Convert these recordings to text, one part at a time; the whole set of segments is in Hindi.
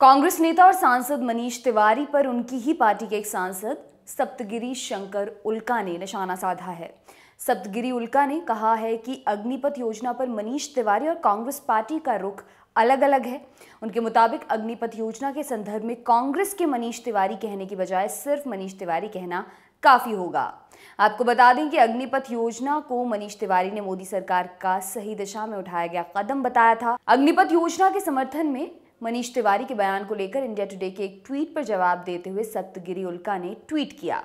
कांग्रेस नेता और सांसद मनीष तिवारी पर उनकी ही पार्टी के एक सांसद सप्तगिरी शंकर उल्का ने निशाना साधा है सप्तगिरी उल्का ने कहा है कि अग्निपथ योजना पर मनीष तिवारी और कांग्रेस पार्टी का रुख अलग अलग है उनके मुताबिक अग्निपथ योजना के संदर्भ में कांग्रेस के मनीष तिवारी कहने की बजाय सिर्फ मनीष तिवारी कहना काफ़ी होगा आपको बता दें कि अग्निपथ योजना को मनीष तिवारी ने मोदी सरकार का सही दिशा में उठाया गया कदम बताया था अग्निपथ योजना के समर्थन में मनीष तिवारी के बयान को लेकर इंडिया टुडे के एक ट्वीट पर जवाब देते हुए सत्यगिरी उल्का ने ट्वीट किया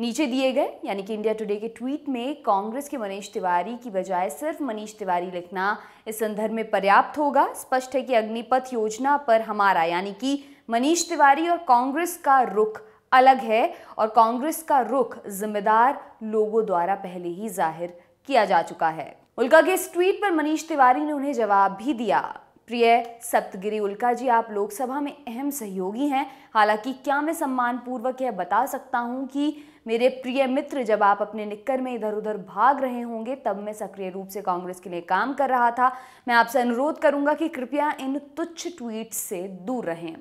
नीचे दिए गए यानी कि इंडिया टुडे के ट्वीट में कांग्रेस के मनीष तिवारी की बजाय सिर्फ मनीष तिवारी लिखना इस संदर्भ में पर्याप्त होगा स्पष्ट है कि अग्निपथ योजना पर हमारा यानी कि मनीष तिवारी और कांग्रेस का रुख अलग है और कांग्रेस का रुख जिम्मेदार लोगों द्वारा पहले ही जाहिर किया जा चुका है उल्का के इस ट्वीट पर मनीष तिवारी ने उन्हें जवाब भी दिया प्रिय सप्तगिरी उल्का जी आप लोकसभा में अहम सहयोगी हैं हालांकि क्या मैं सम्मान पूर्वक यह बता सकता हूं कि मेरे प्रिय मित्र जब आप अपने निक्कर में इधर उधर भाग रहे होंगे तब मैं सक्रिय रूप से कांग्रेस के लिए काम कर रहा था मैं आपसे अनुरोध करूंगा कि कृपया इन तुच्छ ट्वीट से दूर रहें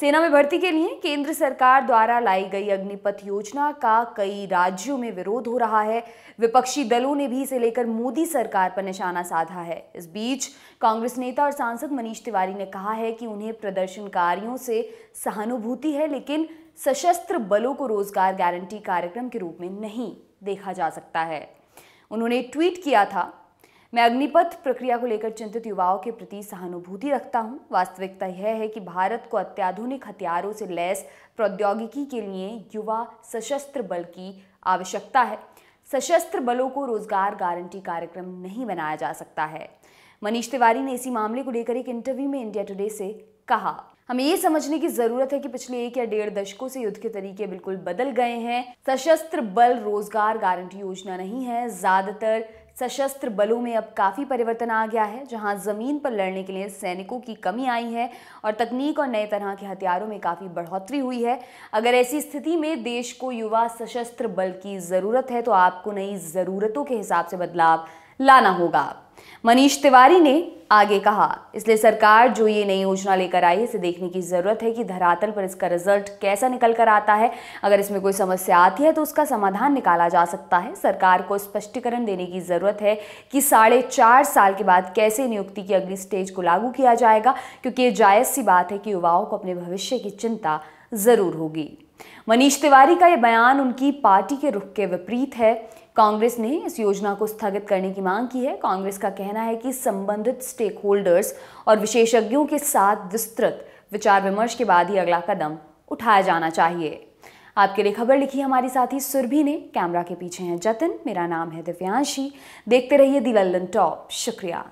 सेना में भर्ती के लिए केंद्र सरकार द्वारा लाई गई अग्निपथ योजना का कई राज्यों में विरोध हो रहा है विपक्षी दलों ने भी इसे लेकर मोदी सरकार पर निशाना साधा है इस बीच कांग्रेस नेता और सांसद मनीष तिवारी ने कहा है कि उन्हें प्रदर्शनकारियों से सहानुभूति है लेकिन सशस्त्र बलों को रोजगार गारंटी कार्यक्रम के रूप में नहीं देखा जा सकता है उन्होंने ट्वीट किया था मैं अग्निपथ प्रक्रिया को लेकर चिंतित युवाओं के प्रति सहानुभूति रखता हूं। वास्तविकता यह है कि भारत को अत्याधुनिक हथियारों से लैस प्रौद्योगिकी के लिए युवा सशस्त्र बल की आवश्यकता है सशस्त्र बलों को रोजगार गारंटी कार्यक्रम नहीं बनाया जा सकता है मनीष तिवारी ने इसी मामले को लेकर एक इंटरव्यू में इंडिया टुडे से कहा हमें ये समझने की जरूरत है कि पिछले एक या डेढ़ दशकों से युद्ध के तरीके बिल्कुल बदल गए हैं सशस्त्र बल रोजगार गारंटी योजना नहीं है ज्यादातर सशस्त्र बलों में अब काफ़ी परिवर्तन आ गया है जहां ज़मीन पर लड़ने के लिए सैनिकों की कमी आई है और तकनीक और नए तरह के हथियारों में काफ़ी बढ़ोतरी हुई है अगर ऐसी स्थिति में देश को युवा सशस्त्र बल की ज़रूरत है तो आपको नई ज़रूरतों के हिसाब से बदलाव लाना होगा मनीष तिवारी ने आगे कहा इसलिए सरकार जो ये नई योजना लेकर आई है इसे देखने की ज़रूरत है कि धरातल पर इसका रिजल्ट कैसा निकल कर आता है अगर इसमें कोई समस्या आती है तो उसका समाधान निकाला जा सकता है सरकार को स्पष्टीकरण देने की ज़रूरत है कि साढ़े चार साल के बाद कैसे नियुक्ति की अगली स्टेज को लागू किया जाएगा क्योंकि ये जायज़ सी बात है कि युवाओं को अपने भविष्य की चिंता ज़रूर होगी मनीष तिवारी का ये बयान उनकी पार्टी के रुख के विपरीत है कांग्रेस ने इस योजना को स्थगित करने की मांग की है कांग्रेस का कहना है कि संबंधित स्टेक होल्डर्स और विशेषज्ञों के साथ विस्तृत विचार विमर्श के बाद ही अगला कदम उठाया जाना चाहिए आपके लिए खबर लिखी हमारी साथी सुरभि ने कैमरा के पीछे हैं जतन मेरा नाम है दिव्यांशी देखते रहिए दी लल्लन टॉप शुक्रिया